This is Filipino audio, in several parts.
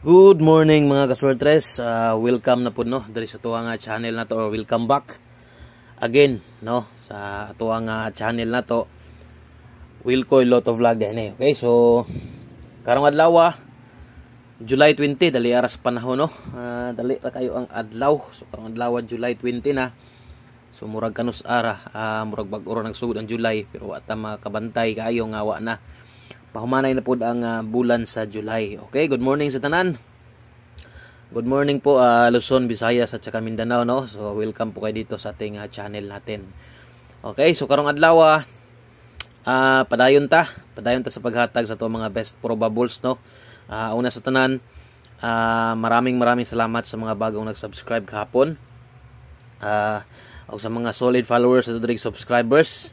Good morning mga kasortres, uh, ah, welcome na po no dali sa tuwa nga ah, channel na to or welcome back again no sa tuwa nga ah, channel na to Wilco Lotto Vlog din eh. Okay, so karong adlaw July 20 dali aras panahon no. Uh, dali ra kayo ang adlaw. So karong adlaw July 20 na. So murag kanus ara, uh, murag bag-o nagsugod ang July pero wa ta makabantay kayo nga wa na pahumanay na pod ang uh, bulan sa July. Okay, good morning sa tanan. Good morning po uh, Luzon, Visayas at saka Mindanao no. So welcome po kayo dito sa ating uh, channel natin. Okay, so karong adlaw uh, padayon ta, padayon ta sa paghatag sa to mga best probables no. Uh, una sa tanan, uh, maraming maraming salamat sa mga bagong nag-subscribe kahapon. Uh, o sa mga solid followers at subscribers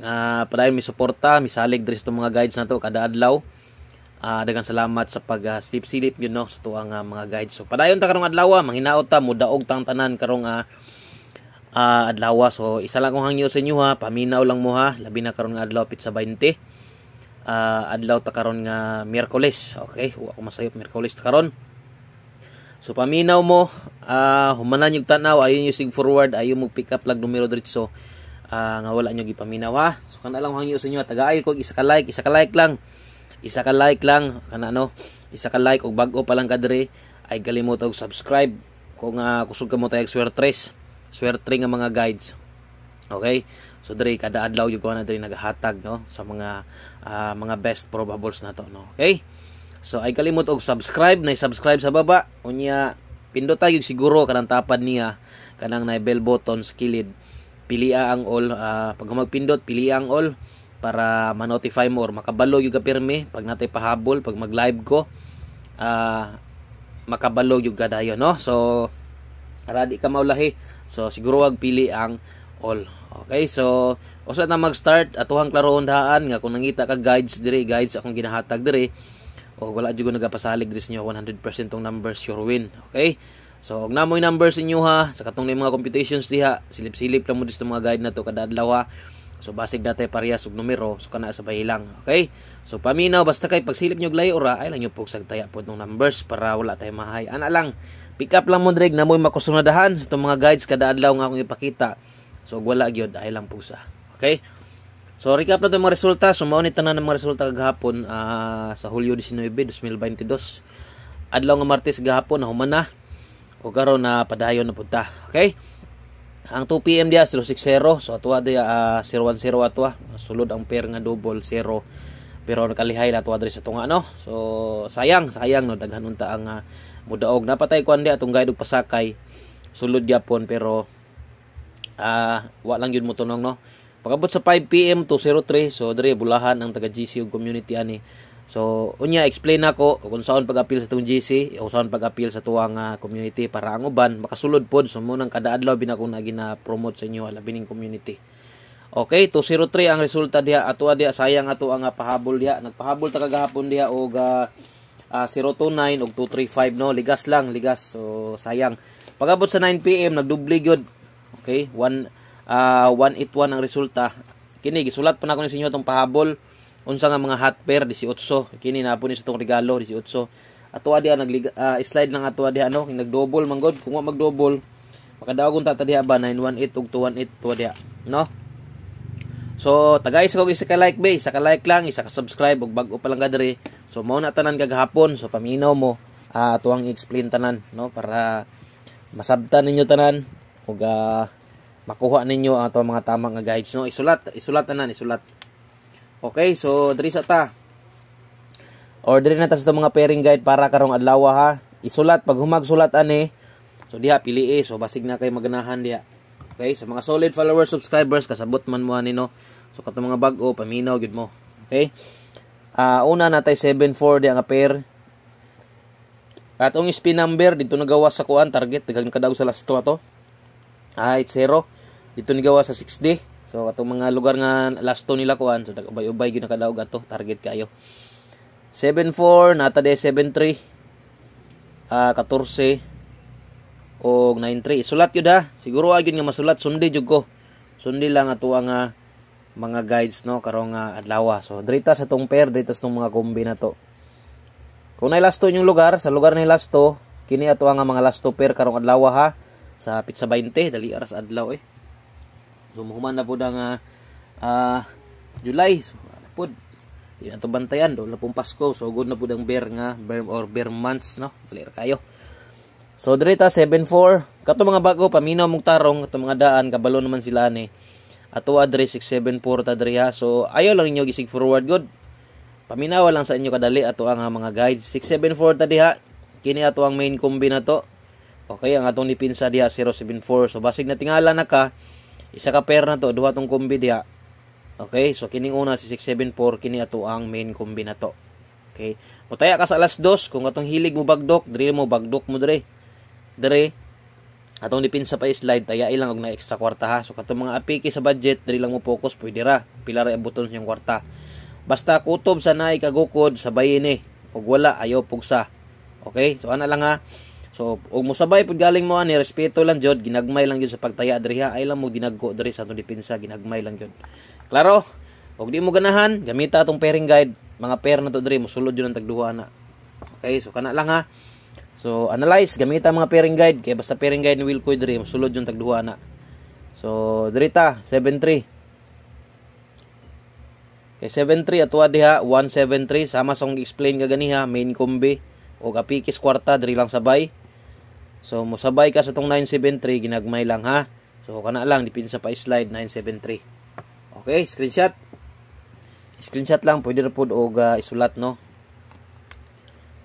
Uh, padayon mi suporta, misalig diri sa mga guides nato kada adlaw. Uh, daghang salamat sa pag-silip-silip uh, yun no sa tuang uh, ah, mga guides. So padayon ta karong adlaw, manghinaot ta mudaog tang tanan karong uh, uh, adlaw. So isa lang kong hangyo sa inyo ha, paminaw lang mo ha, labi na karong adlaw pit sa 20. Uh, adlaw ta karon nga Miyerkules. Okay, wa ko masayop Miyerkules ta karon. So paminaw mo, uh, humanan yung tanaw, ayon yung sig forward, ayon mo pick up lag numero diretso. So, uh, nga wala nyo gipaminawa so kana lang hangyo sa inyo tagaay ko isa ka like isa ka like lang isa ka like lang kana ano isa ka like og bag-o pa lang kadre ay kalimot og subscribe kung uh, kusog ka mo tayo swertres swerte nga mga guides okay so dre kada adlaw jud ko na dre naghatag no sa mga uh, mga best probables nato no okay so ay kalimot og subscribe na subscribe sa baba unya pindot tayo siguro kanang tapad niya kanang na bell button sa kilid pilia ang all uh, pag magpindot pilia ang all para ma-notify mo or makabalo yung gapirme pag natay pahabol pag mag live ko uh, ah, makabalo yung gadayo no so radi ka maulahi so siguro wag pili ang all okay so usa na mag-start atuhang klaroon daan nga kung nangita ka guides diri guides akong ginahatag diri o wala jud ko nagapasalig diri sa 100% tong numbers sure win okay So, og namoy numbers inyo ha, sa katong mga computations diha, silip-silip lang mo dito mga guide na to kada adlaw ha. So, basig datay parehas og numero, so kana sa bahilang, okay? So, paminaw, basta kay pagsilip nyo glay ora, ay lang nyo pog sagtaya po ng numbers para wala tayo mahay. Ana lang, pick up lang mo dreg na mo'y makusunadahan sa itong mga guides kada adlaw nga akong ipakita. So, wala gyud ay lang po sa, okay? So, recap na itong mga resulta. So, maunit na ng mga resulta kagahapon uh, sa Hulyo 19, 2022. Adlaw nga Martes gahapon, na Humana o karon na padayon na punta okay ang 2 pm dia 060 so atwa dia uh, ah, 010 atwa sulod ang pair nga double 0 pero nakalihay na ato address ato nga no so sayang sayang no daghan unta ang uh, mudaog napatay ko andi atong guide og pasakay sulod yapon pero uh, wa lang yun mo tunong no pagabot sa 5 pm to 03 so dire bulahan ang taga GCU community ani So, unya, explain ako kung saan pag-appeal sa itong GC, o saan pag-appeal sa tuwang uh, community para ang uban, makasulod po. So, munang kada adlaw binakong naging na-promote sa inyo, alabining community. Okay, 203 ang resulta diha. Ato diha, sayang ato ang uh, pahabol diha. Nagpahabol ta kagahapon diha og uh, uh, 029 og 235 no. Ligas lang, ligas. So, sayang. Pagabot sa 9 PM nagdubli gyud. Okay, 1 uh, 181 ang resulta. Kini gisulat pa na ko ni inyo tong pahabol unsa nga mga hot pair di 18 kini na po ni sa tong regalo 18 ato diha nag uh, ah, slide lang ato diha no nag double man god kung mag double makadaog unta ta diha ba 918 ug 218 tuwa diha no So, tagay sa kog isa ka like bay, isa ka like lang, isa ka subscribe ug bag-o pa lang kadre. So, mao na tanan kag hapon. So, paminaw mo uh, ah, tuwang explain tanan no para masabtan ninyo tanan ug uh, makuha ninyo ang uh, mga tamang nga guides no. Isulat, isulat tanan, isulat. Okay, so diri sa ta. Order na ta sa mga pairing guide para karong adlaw ha. Isulat pag humagsulat ani. So diha pili eh. so basig na kay maganahan diha. Okay, sa mga solid followers, subscribers, kasabot man mo ani no. So katong mga bag-o paminaw gid mo. Okay? Uh, una natay 74 di ang pair. At ang spin number dito nagawas sa kuan target dagang kadaog sa last to ato. Ah, it's 0. Dito nagawas sa 6D. So atong mga lugar nga last two nila kuan so ubay-ubay gyud nakadaog ato target kayo. 74 nata de 73 uh, 14 og 93 Sulat yo da. siguro ayon nga masulat sundi jud ko sundi lang ato ang ah, mga guides no karong uh, ah, adlaw so drita sa tong pair drita sa tong mga kombi na to kung nay lasto yung lugar sa lugar ni last two, kini ato ang ah, mga last two pair karong adlaw ha sa pizza 20 dali aras adlaw eh So muhuman na po ang uh, ah, uh, July so, ano po di na to bantayan do na pong Pasko so good na po ang bear nga bear or bear months no clear kayo So direta 74 kato mga bago paminaw mong tarong kato mga daan kabalo naman sila ni ato address 674 ta direha so ayo lang inyo gisig forward good paminaw lang sa inyo kadali ato ang mga guide 674 ta diha kini ato ang main combi na to okay ang atong nipinsa diha 074 so basig na tingala na ka isa ka pair na to duha tong kombi diha okay so kining una si 674 kini ato ang main kombi na to okay mutaya ka sa alas 2 kung atong hilig mo bagdok diri mo bagdok mo dire dire atong dipinsa pa slide taya ilang og na extra kwarta ha so katong mga apiki sa budget dire lang mo focus pwede ra pila ra buton sa kwarta basta kutob sa naay kagukod sa bayini og wala ayaw pugsa okay so ana lang ha So, og mosabay pud galing mo ani, ah, respeto lang jud, ginagmay lang jud sa pagtaya adriha, ay lang mo dinagko diri sa atong depensa, ginagmay lang jud. Klaro? Og di mo ganahan, gamita atong pairing guide, mga pair na to diri, mosulod jud ang tagduha na. Okay, so kana lang ha. So, analyze, gamita mga pairing guide, kay basta pairing guide ni Will Koy diri, mosulod jud tagduha na. So, dirita 73. Kay 73 atwa diha 173 sama sa kong explain ganiha main kombi o kapikis kwarta diri lang sabay So musabay ka sa tong 973 ginagmay lang ha. So kana lang dipinsa pa slide 973. Okay, screenshot. Screenshot lang pwede ra pod og uh, isulat no.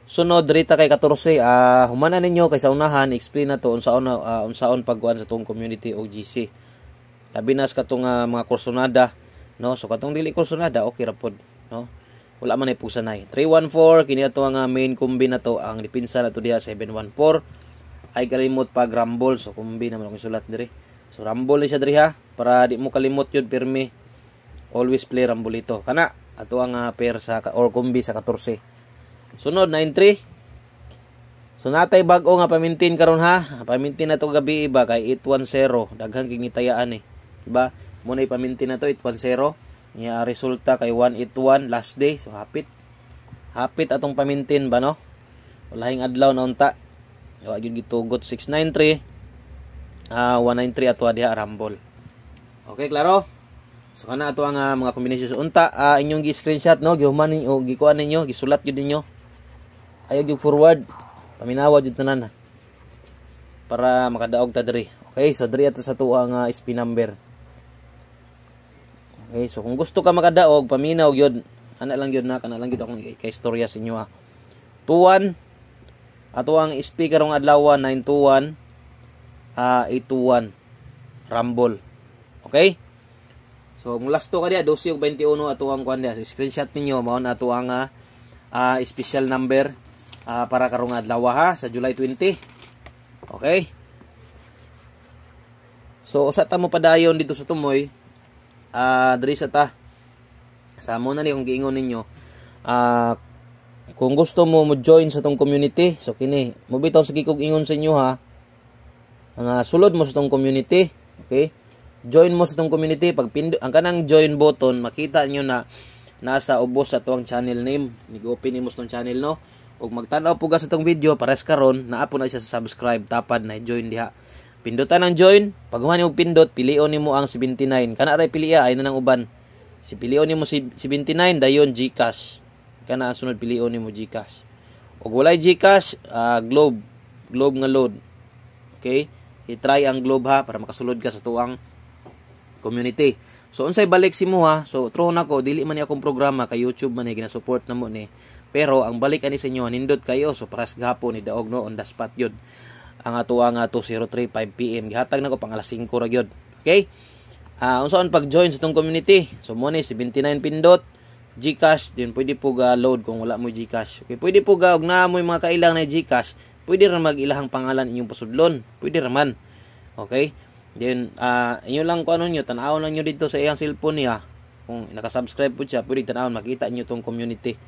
Sunod rita kay 14 uh, ah, humana ninyo kay sa unahan explain na to unsa unsaon uh, unsaon pagkuan sa tong community og GC. Labi na sa katong uh, mga kursonada no. So katong dili kursonada okay ra pod no. Wala man ay pusanay. 314 eh. kini ato ang uh, main combi na to ang dipinsa na to diha 714 ay kalimot pag rambol so kumbi naman akong sulat diri so rumble ni siya diri ha para di mo kalimot yun pirmi always play rumble rambolito kana ato ang uh, pair sa or kumbi sa 14 sunod 93 So natay bag-o nga pamintin karon ha. Pamintin na to gabi iba kay 810 daghang kinitayaan itayaan eh. Diba? Muna ipamintin na to 810. niya resulta kay 181 last day. So hapit. Hapit atong pamintin ba no? Walahing adlaw na unta. Wa gyud gitugot 693 uh, 193 atwa diha Rambol. Okay, klaro? So kana ato ang uh, mga kombinasyon sa unta uh, inyong gi-screenshot no, gihuman ninyo, gikuan ninyo, gisulat gyud ninyo. Ayo gyud forward. Paminawa jud tanan para makadaog ta diri. Okay, so diri ato sa tuang uh, ah, spin number. Okay, so kung gusto ka makadaog, paminaw yun. Ana lang yun na, kana lang yun akong kay istorya sa inyo ha. 21 Ato ang speaker ng adlaw 921 uh, 821 Rumble. Okay? So ang last to kadiya 12 ug 21 ato ang kuan So, screenshot ninyo mao na ato ang uh, uh, special number uh, para karong adlaw ha sa July 20. Okay? So usa ta mo padayon dito sa tumoy uh, diri sa ta. Sa mo na ni kung giingon ninyo uh, kung gusto mo mo join sa tong community, so kini, mo bitaw sa kikog ingon sa inyo ha. Ang ah, sulod mo sa tong community, okay? Join mo sa tong community pag pindot ang kanang join button, makita niyo na nasa ubos sa tuwang channel name. nig open nimo sa tong channel no. Ug magtan-aw pug sa tong video pares karon naa po na siya sa subscribe tapad na join diha. Pindutan ang join, pag human nimo pindot, pilion nimo ang 79. Kana ray piliya ay na nang uban. Si pilion nimo si 79 dayon Gcash kana ang sunod pilion nimo GCash og walay GCash uh, Globe Globe nga load okay i-try ang Globe ha para makasulod ka sa tuang community so unsay balik si mo ha so throw na ko dili man ni akong programa kay YouTube man ni ginasupport mo ni pero ang balik ani sa inyo nindot kayo so paras gapo ni daog no on the spot yun ang ato ang ato 035 PM gihatag na ko pang alas 5 ra gyud okay uh, ah, unsaon pag join sa tong community so mo ni 79 pindot Gcash din pwede po ga load kung wala mo Gcash. Okay, pwede po ga og na mo mga kailang na Gcash, pwede ra mag-ilahang pangalan inyong pasudlon. Pwede ra man. Okay? Then uh, inyo lang ko ano niyo tan-aw lang niyo dito sa iyang cellphone niya. Kung naka-subscribe po siya, pwede tan-aw makita niyo tong community.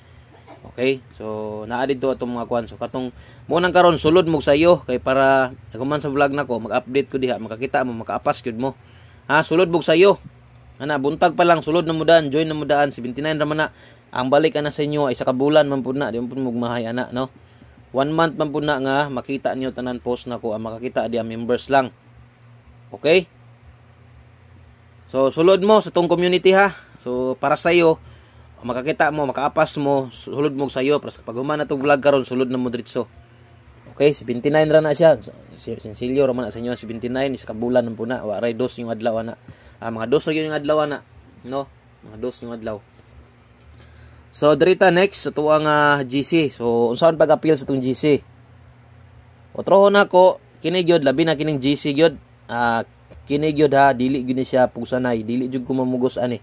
Okay? So naa dito atong mga kwan. So katong mo nang karon sulod mo sa iyo kay para kuman sa vlog nako, mag-update ko diha, makakita mo, makaapas gyud mo. Ha, sulod mo sa iyo. Ana buntag pa lang sulod na mudaan, join na mudaan 79 ramana. Ang balik ana sa inyo ay sa kabulan man pud na, di man pud mugmahay ana no. One month man pud na nga makita niyo tanan post na ko ang ah, makakita di ang members lang. Okay? So sulod mo sa tong community ha. So para sa iyo makakita mo, makaapas mo, sulod mo sa iyo. Pero pag humana tong vlog karon sulod na mo diretso. Okay, 79 ra na siya. Sinsilyo ra man sa inyo 79 is kabulan man pud na. Wa ray dos yung adlaw na uh, mga dos yung adlaw na no mga dos yung adlaw so dirita next sa tuang uh, ah, GC so unsaon pag appeal sa tung GC otrohon ako kini gyud labi na kining GC gyud uh, kini gyud ha dili gyud siya pusanay dili jud ko mamugos ani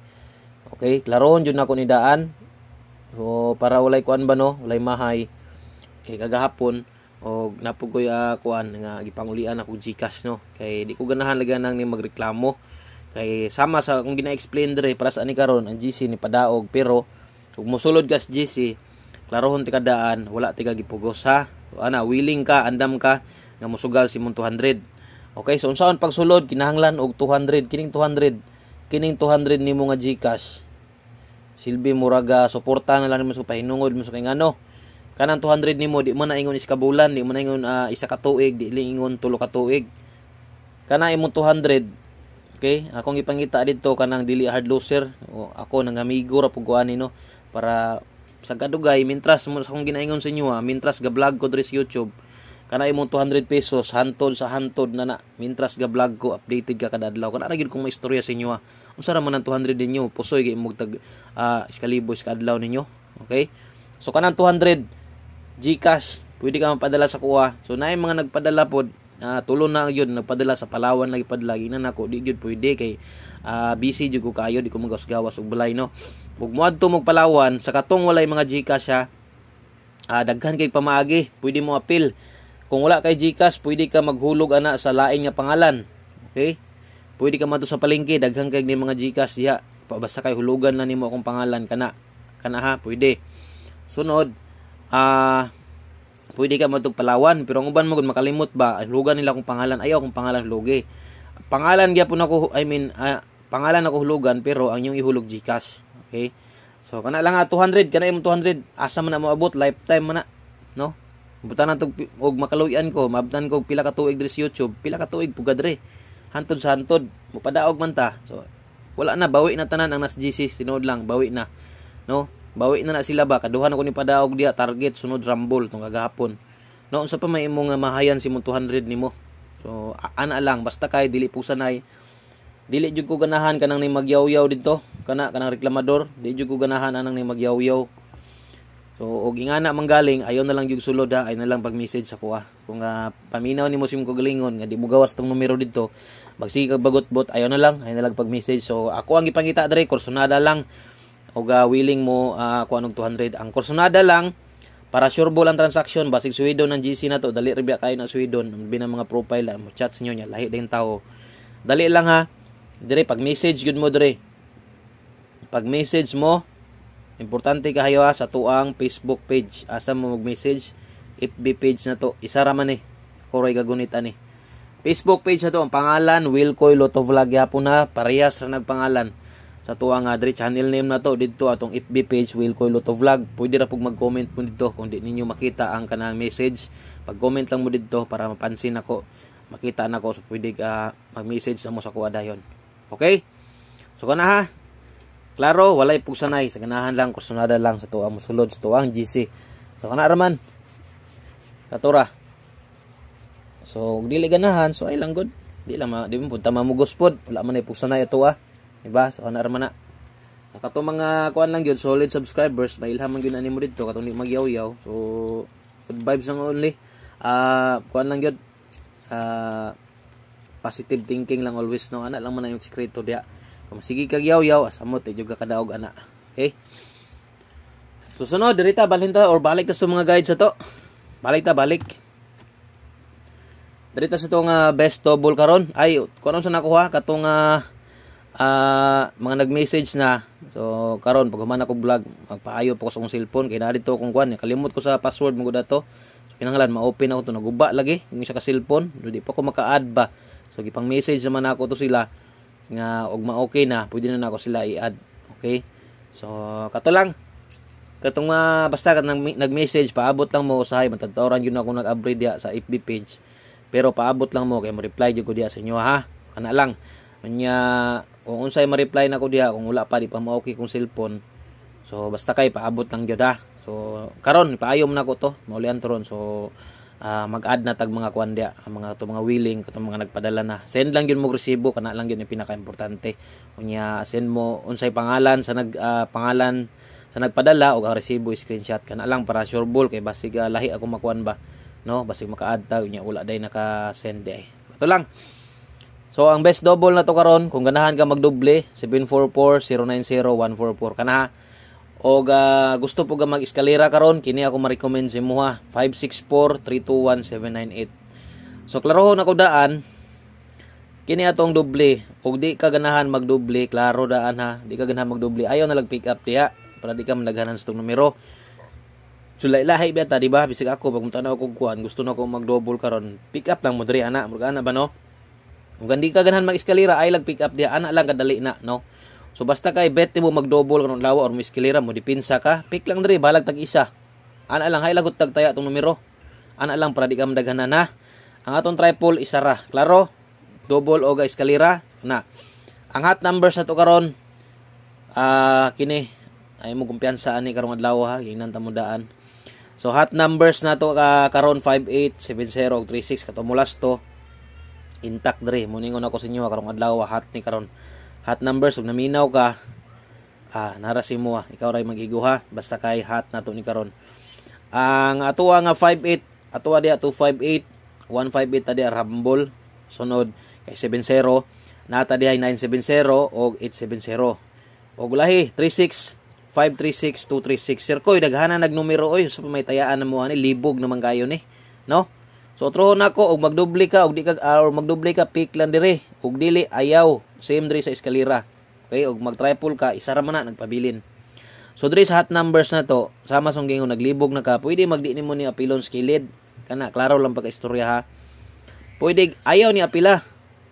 okay klaron jud nako ni daan so para walay kuan ba no walay mahay kay kagahapon o napugoy uh, kuan nga gipangulian ako Gcash no kay di ko ganahan laga nang ni magreklamo Kay sama sa kung gina-explain dire para sa ani karon ang GC ni padaog pero kung mosulod ka sa GC klarohon ti kadaan wala ti gipugos ha. Ana willing ka andam ka nga mosugal si mong 200. Okay, so unsaon pagsulod kinahanglan og 200 kining 200 kining 200 nimo nga GCash. Silbi muraga suporta na lang nimo sa pahinungod mo sa kay ngano kanang 200 nimo di man naingon is kabulan di man ingon uh, isa ka tuig di ingon tulo ka tuig kana imong 200 Okay? Akong ipangita dito kanang dili hard loser. O, ako nang amigo ra pug no para sa kadugay mintras mo akong ginaingon sa inyo ha, mintras ga vlog ko diri sa YouTube kanay imong 200 pesos hantod sa hantod na na mintras ga vlog ko updated ka kada adlaw kana ra gyud kong maistorya sa inyo ha unsa ra man ang 200 ninyo pusoy kay imong tag uh, iskalibo sa ninyo okay so kanang 200 Gcash pwede ka mapadala sa kuha so naay mga nagpadala pod uh, tulong na yun nagpadala sa Palawan lagi padala ina nako di gyud pwede kay uh, busy jud ko kayo di ko magawas-gawas og balay no pag to mo Palawan sa katong walay mga GCash ha uh, ah, daghan kay pamaagi pwede mo appeal kung wala kay GCash pwede ka maghulog ana sa lain nga pangalan okay pwede ka madto sa palengke daghan kay ni mga GCash diha basta kay hulugan na nimo akong pangalan kana kana ha pwede sunod ah uh, Pwede ka matog Palawan, pero ang uban mo gud makalimot ba, lugan nila kung pangalan, ayaw kung pangalan lugi Pangalan gyapon ako, I mean, uh, pangalan ako hulugan, pero ang yung ihulog Gcash. Okay? So, kana lang 200, kana imong 200, asa man mo abot, lifetime man na, no? Buta natog tog, og makaluyan ko, mabtan ko, pila ka tuig dres YouTube, pila ka tuig pugadre. Hantod sa hantod, mupadaog man ta. So, wala na, bawi na tanan ang nas GC, sinood lang, bawi na. No? Bawi na na sila ba kaduhan ako ni padaog dia target sunod rambol tong kagahapon. No unsa pa may imong eh, mahayan si mong 200 nimo. So ana lang basta kay dili po sanay. Dili jud ko ganahan kanang ni magyawyaw didto, kana kanang reklamador, dili jud ko ganahan anang ni magyawyaw. So og ingana manggaling galing ayo na lang jud sulod ha, ay na lang pag message sa kuha. Kung uh, paminaw nimo sim ko galingon nga di mo gawas tong numero didto, magsige bagot bot ayo na lang, ayo na lang pag message. So ako ang ipangita dere kursunada lang o uh, ah, willing mo uh, ah, kung anong 200 ang kursunada lang para sure ball ang transaction basig Sweden ang GC na to dali ribiya kayo na Sweden binang mga profile mo ah, chats niyo nya lahi din tao dali lang ha dire pag message gud mo dire pag message mo importante kayo ha sa tuang Facebook page asa mo mag message FB page na to isa ra man eh kuroy gagunit ani eh. Facebook page na to ang pangalan Wilcoy Loto Vlog yapo na parehas ra nagpangalan sa tuwa nga diri channel name na to didto atong FB page Wilcoy Luto Vlog. Pwede ra pug mag-comment mo didto kung di ninyo makita ang kanang message. Pag-comment lang mo didto para mapansin ako. Makita na ko so pwede ka mag-message na mo sa kuha dayon. Okay? So kana ha. Klaro, walay pug sanay sa ganahan lang kusunada lang sa tuwa musulod sa tuwang GC. So kana raman. Katura. So dili ganahan so ay lang good. Di lang ma, di mo punta mamugos pod. Wala man ay pug sanay ato ah. Diba? So, anar man na. Kato mga kuan lang yun, solid subscribers, may ilham man yun ani mo dito, katong di magyaw-yaw. So, good vibes lang only. Ah, uh, kuan lang yun. Ah, uh, positive thinking lang always no ana lang man na yung sikreto diya. Kung sige kag yaw-yaw, asamot eh, juga kadaog ana. Okay? Susunod, so, dirita, balhin ta, or balik tas mga guides sa to. Balik ta, balik. Dirita sa to uh, best double karon Ay, kuan sa nakuha, katong uh, uh, mga nag-message na so karon pag human ako vlog magpaayo po ko sa akong cellphone kay naa dito akong kuan kalimot ko sa password mo dato so kinahanglan ma-open ako to naguba lagi yung isa ka cellphone do di pa ko maka-add ba so gipang message naman ako to sila nga og ma-okay na pwede na nako sila i-add okay so kato lang katong uh, basta kat nag-message paabot lang mo usahay matadtoran gyud ako nag-upgrade dia sa FB page pero paabot lang mo kay mo reply gyud ko dia sa inyo ha ana lang nya kung unsay ma-reply nako diha kung wala pa di pa mao kung cellphone. So basta kay paabot lang gyud ha. So karon paayom na ko to, maulian turon. So uh, mag-add na tag mga kuan ang mga to mga willing kato mga nagpadala na. Send lang yun mo resibo kana lang yun yung pinaka-importante. Unya send mo unsay pangalan sa nag uh, pangalan sa nagpadala og ang resibo screenshot kana lang para sure ball kay basig uh, lahi ako makuan ba. No, basig maka-add ta unya wala day naka-send day. Kato eh. lang. So ang best double na to karon kung ganahan ka magdoble 744-090-144 kanaha. O uh, gusto po ka mag-eskalera karon kini ako ma-recommend si Muha 564-321-798. So klaro na ko daan kini atong doble og di ka ganahan magdoble klaro daan ha di ka ganahan magdoble ayaw na lag pick up diha para di ka malaghanan sa tong numero. So lahi ba ta di ba bisig ako pag mutan ako kuan gusto na ko mag-double karon pick up lang mo diri ana murga ana ba no? Kung gandi ka ganahan mag eskalera ay lag pick up diha ana lang kadali na no. So basta kay bet mo mag magdouble karon lawa or mo eskalera mo dipinsa ka, pick lang diri balag tag isa. Ana lang hay lagot tag taya tong numero. Ana lang para di ka madaghanan na. Ang atong triple isa ra. Klaro? Double o ga eskalera na. Ang hot numbers nato karon ah uh, kini ay mo kumpiyansa ani karong adlaw ha, ingnan ta mo daan. So hot numbers nato ka uh, karon 5870 ug 36 kato mulas to intact dre muningon ako sa inyo karong adlaw hot ah, ni karon hot numbers ug naminaw ka ah nara si mo ah. ikaw ray magiguha basta kay hot nato ni karon ang atua nga 58 atua dia 258 158 tadi rambol sunod kay 70 nata diay 970 og 870 og lahi 36 536 236 sir koy daghanan numero oy sa so, pamaytayaan na mo ani libog naman kayo ni no So na ko og magdubli ka og di kag ah, or magdubli ka pick lang dire og dili ayaw same dire sa eskalera. Okay og magtriple ka isa ra man na nagpabilin. So dire sa hot numbers na to sama song gingon naglibog na ka pwede magdi nimo ni apilon skilled kana klaro lang pagka istorya ha. Pwede ayaw ni apila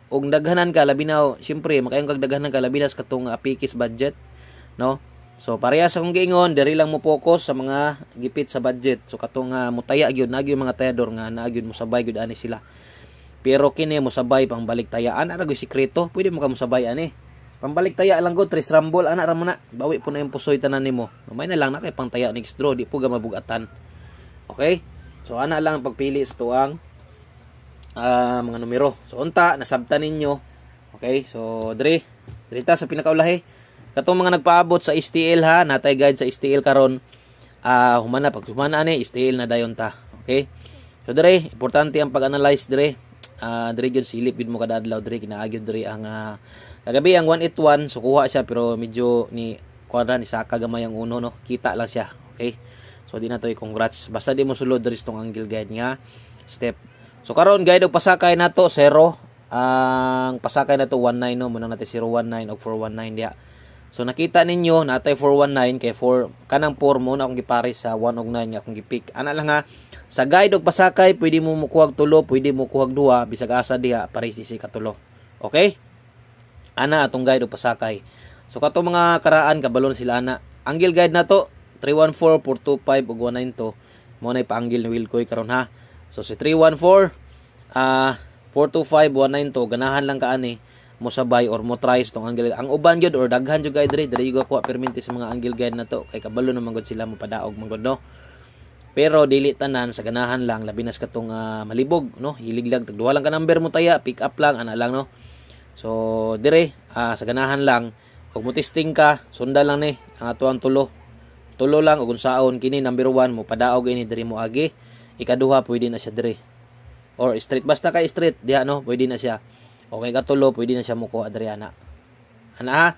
og daghanan ka labi na syempre makayong kag daghanan ka labi na sa katong apikis ah, budget no So pareha sa kung giingon diri lang mo focus sa mga gipit sa budget. So katong uh, mutaya gyud na gyud mga tayador nga na gyud mo sabay gyud ani sila. Pero kini mo sabay pang taya ana ara sikreto, pwede mo ka mo sabay ani. Pambalik taya lang gud tres rambol ana ra mo na. Bawi po na yung pusoy tanan nimo. May na lang na kay pangtaya next draw di po ga mabugatan. Okay? So ana lang pagpili sa tuang uh, mga numero. So unta nasabtan ninyo. Okay? So dre, dre ta sa pinakaulahi. Katong mga nagpaabot sa STL ha, natay guide sa STL karon. Ah, uh, humana pag humana ani STL na dayon ta. Okay? So dire, importante ang pag-analyze dire. Ah, uh, dire gyud silip gyud mo kada adlaw dire kinaagyo dire ang uh, kagabi ang 181 sukuha so, siya pero medyo ni kuadra ni saka gamay ang uno no. Kita lang siya. Okay? So di na toy congrats. Basta di mo sulod dire tong angle guide nga step. So karon guide og pasakay nato 0 ang uh, pasakay nato 19 no na natin 019 og 419 diya. So nakita ninyo natay 419 kay 4 kanang 4 mo na akong gipare sa 109 nga akong gipick. Ana lang ha. Sa guide og pasakay pwede mo og tulo, pwede mo kuha og duha bisag asa diha para si ka tulo. Okay? Ana atong guide og pasakay. So kato mga karaan kabalon sila ana. Angle guide na to 314 425 ug 192 mo na ipaanggil ni Wilcoy karon ha. So si 314 ah uh, 425 192 ganahan lang ka kaani mo sabay or mo try tong angle ang uban gyud or daghan jud guide diri dire ko perminti sa mga angle guide na to kay kabalo naman gud sila mapadaog man gud no pero dili tanan sa ganahan lang labi na sa katong uh, ah, malibog no hilig lang tag duha lang ka number mo taya pick up lang ana lang no so dire uh, ah, sa ganahan lang ug mo testing ka sunda lang ni ang ato ang tulo tulo lang og unsaon kini number 1 mo padaog ini dire mo agi ikaduha pwede na siya dire or straight basta kay straight diha no pwede na siya o kay katulo, pwede na siya muko, Adriana. Ana ha?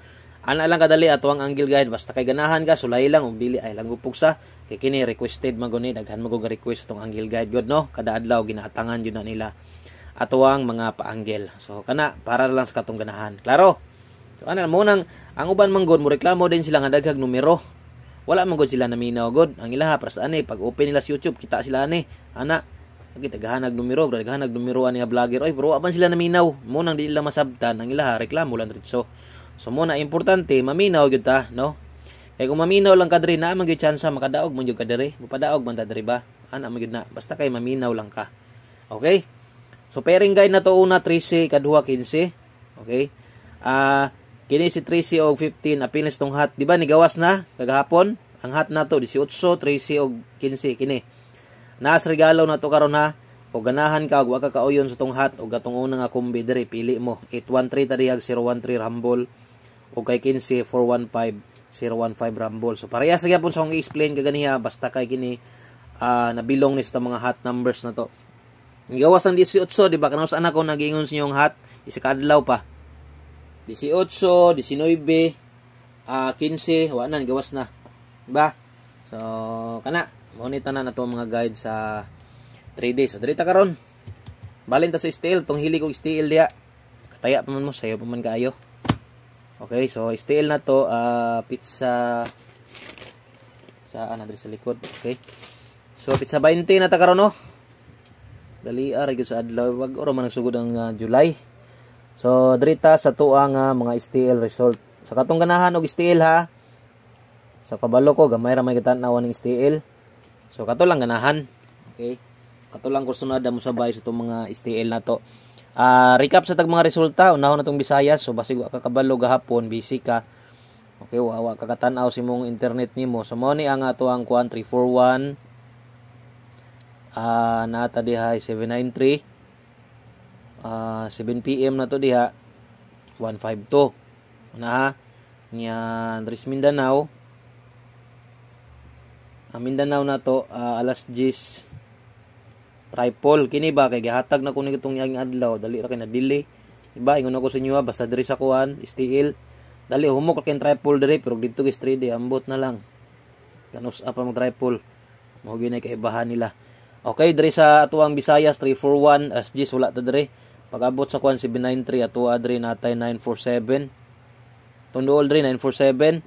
Ana lang kadali atuang anggil guide basta kay ganahan ka sulay lang ug ay lang gupugsa kay kini requested maguni daghan mo request tong anggil guide Good, no kada adlaw ginaatangan yun na nila atuang mga paanggil. So kana para lang sa katong ganahan. Klaro. So ana munang, ang uban manggod mo reklamo din sila nga daghang numero. Wala man gud sila na naminaw god. Ang ilaha para sa ani pag open nila sa YouTube kita sila ani. Ana Okay, tagahanag numero, tagahanag numero ani nga vlogger. Oy bro, apan sila naminaw. Mo nang di nila masabtan ang ilaha reklamo lang dito. So mo na importante maminaw gyud ta, no? Kay kung maminaw lang ka kadre na man gyud tsansa makadaog man gyud kadre. Mupadaog man ta dre ba? Ana man na. Basta kay maminaw lang ka. Okay? So pairing guide na to una 13 kaduha 15. Okay? Ah uh, kini si 13 og 15 apil tong hat, di ba nigawas na kagahapon? Ang hat to, 18, 13 og 15 kini. Naas regalo na to karon ha. O ganahan ka wa ka kaoyon sa hat o gatong nga kombi diri pili mo 813 tarihag 013 Rambol o kay 15 415 015 Rambol. So parehas sa gyapon sa akong i-explain kaganiha basta kay kini uh, nabilong ni sa mga hot numbers na to. Gawas ang 18, di ba? Kanaos anak ko nagingon sa inyong hat, kadlaw pa. 18, 19, uh, 15, wa nan gawas na. Ba? So, kana. Monita na na to mga guide sa 3 days. So diri karon. Balin sa steel tong hili kog steel dia. Kataya pa man mo sayo pa man kaayo. Okay, so steel na to uh, pizza sa ana ah, diri sa likod. Okay. So pizza 20 na ta karon no. Oh. Dali ara ah, gyud sa adlaw wag oro man nagsugod ang uh, July. So drita sa tuang uh, mga steel result. Sa so, katong ganahan og steel ha. Sa so, kabalo ko gamay ra may na ning steel. So kato lang ganahan. Okay? Kato lang gusto na damo sabay sa itong mga STL na to. Uh, recap sa tag mga resulta, unahon na tong Bisayas, so basig wa kakabalo gahapon, busy ka. Okay, wa wa ka katanaw si mong internet nimo. So money ang ato ang kuan 341 uh, nata diha 793 uh, 7 pm na to diha 152 una ha niya Andres Mindanao uh, Mindanao na to uh, alas 10 tripol kini ba kay gihatag na kuno itong yaging adlaw dali ra kay na delay iba ingon ako sa inyo ah, basta diri sa kuan steel dali humok kay tripol diri pero dito gis 3D ambot na lang kanus apa mag tripol mao gyud kay ibahan nila okay diri sa atuang Visayas 341 as 10 wala ta diri pagabot sa kuan 793 si ato adri natay 947 Tundol diri 947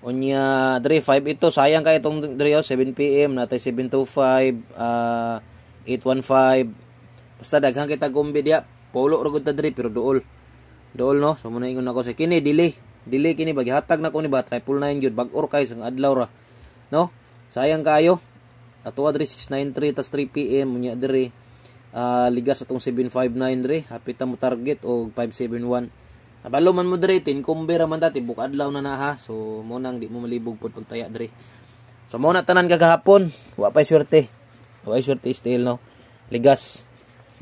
Unya, dre, 5 ito. Sayang kayo itong dre, 7pm, natay 725, uh, 815. Basta daghang kita gumbi dia. Polo rugod ta dre, pero duol. Duol no, so muna ingon ako sa kini, delay. Delay kini, baghatag na ko ni ba, triple 9 yun, bag-or kayo sa adlaw ra. No, sayang kayo. Ato dre, 693, tas 3pm, unya dre. Uh, ligas atong 759 dre, hapita mo target og 571. Nabalo man mo diri tinkumbe ra man ta tibok na na ha. So mo nang di mo malibog pud pagtaya dre. So muna na tanan kagahapon, wa pa swerte. Wa swerte still no. Ligas.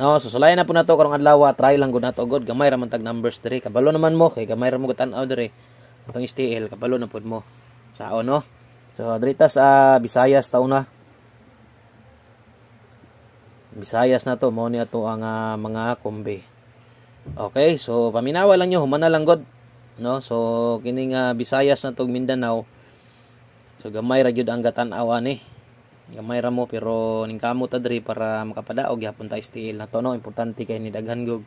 No, so sulay na po na to karong adlaw, try lang gud to, god gamay ra tag numbers diri. Kabalo naman mo kay gamay ra mo tan-aw diri. Atong STL kabalo na pud mo. Sao no? So diri ta sa uh, Visayas taon na. Visayas na to mo ni ato ang uh, mga kombe. Okay, so paminawa lang nyo, humana lang god, no? So kining uh, Visayas na tog Mindanao. So gamay ra gyud ang gatan-aw ani. Eh. Gamay ra mo pero ning kamot ta diri para makapadaog gihapon ta steel na to no, importante kay ni daghan gug.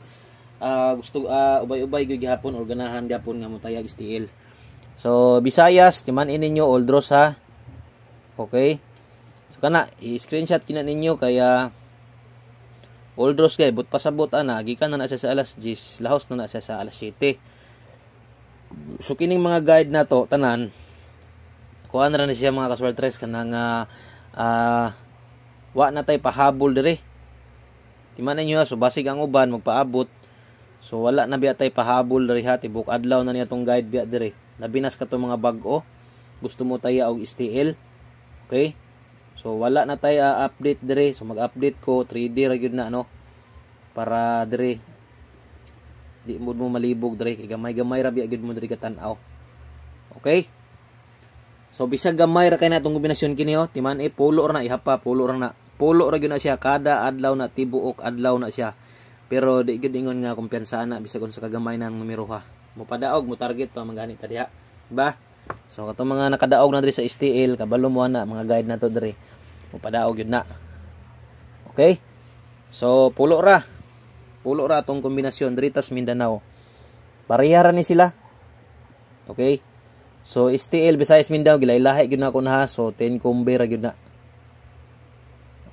Uh, ah, gusto uh, ubay-ubay gyud gihapon organahan ganahan gihapon nga mutayag steel. So Visayas timan ini nyo Oldros ha. Okay? So kana i-screenshot kina ninyo kaya All draws kay but pasabot ana ah, gikan na na siya sa alas 10, lahos na na siya sa alas 7. So kining mga guide na to tanan kuan na ni siya mga kaswertres kana kanang uh, wa na tay pahabol dire. Timanan niyo so basig ang uban magpaabot. So wala na biya tay pahabol dire ha adlaw na niya tong guide biya dire. Nabinas ka to mga bag-o. Gusto mo taya og STL. Okay? So wala na tayo uh, update dire. So mag-update ko 3D ra gyud na no para dire di mo mo malibog dire kay gamay-gamay ra biya gyud mo dire katan-aw. Okay? So bisag gamay ra kay natong kombinasyon kini oh, timan eh pulo ra na ihapa, pulo ra na. Pulo ra gyud na siya kada adlaw na tibuok adlaw na siya. Pero di gyud ingon nga kumpiyansa na bisag unsa gamay nang numero ha. Mo padaog mo target pa mangani tadi ha. Ba? Diba? So katong mga nakadaog na diri sa STL, kabalo mo na mga guide na to diri. Mupadaog yun na. Okay? So pulo ra. Pulo ra tong kombinasyon diri tas Mindanao. Parehara ni sila. Okay? So STL Visayas Mindanao gilay-lahi gyud na ko na so 10 kombe ra gyud na.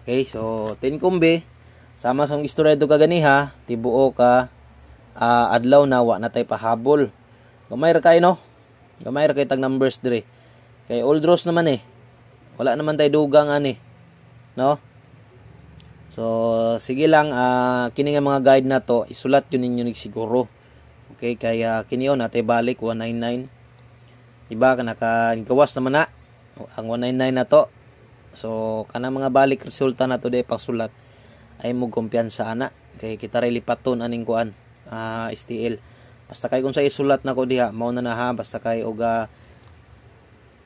Okay, so 10 kombe sama sa istorya do kaganiha tibuo ka uh, adlaw na wa na tay pahabol. Gamay ra kay no. Gamay ra kay tag numbers dire. Kay old rose naman eh. Wala naman tay dugang ani. No? So sige lang uh, kini nga mga guide na to isulat yun ninyo ni siguro. Okay kay uh, kini on atay balik 199. Iba ka naka gawas naman na ang 199 na to. So kana mga balik resulta na to day pagsulat ay mo kumpiyansa ana kay kita ray lipaton aning kuan uh, ah, STL. Basta kay kung sa isulat na ko diha, mao na na ha, basta kay oga ah,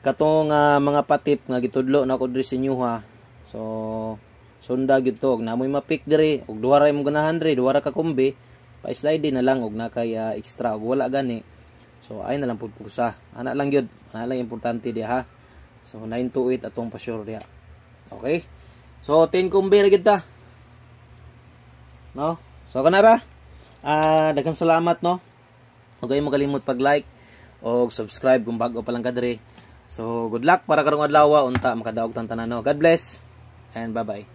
katong uh, mga patip nga gitudlo na ko diri sa inyo ha. So sunda gyud to og namoy mapik diri og duha ra imong ganahan diri, duha ra ka kombi pa slide na lang og na kay uh, ah, extra og wala gani. So ay na lang pud pusa. Ana lang gyud, ana lang importante diha ha. So 928 atong pa-sure diha. Okay? So 10 kombi ra gyud ta. No? So kanara. Ah, uh, daghang salamat no. Huwag kayong magalimot pag-like o subscribe kung bago pa lang kadre. So, good luck para karong adlaw unta makadaog tan tanano. God bless and bye-bye.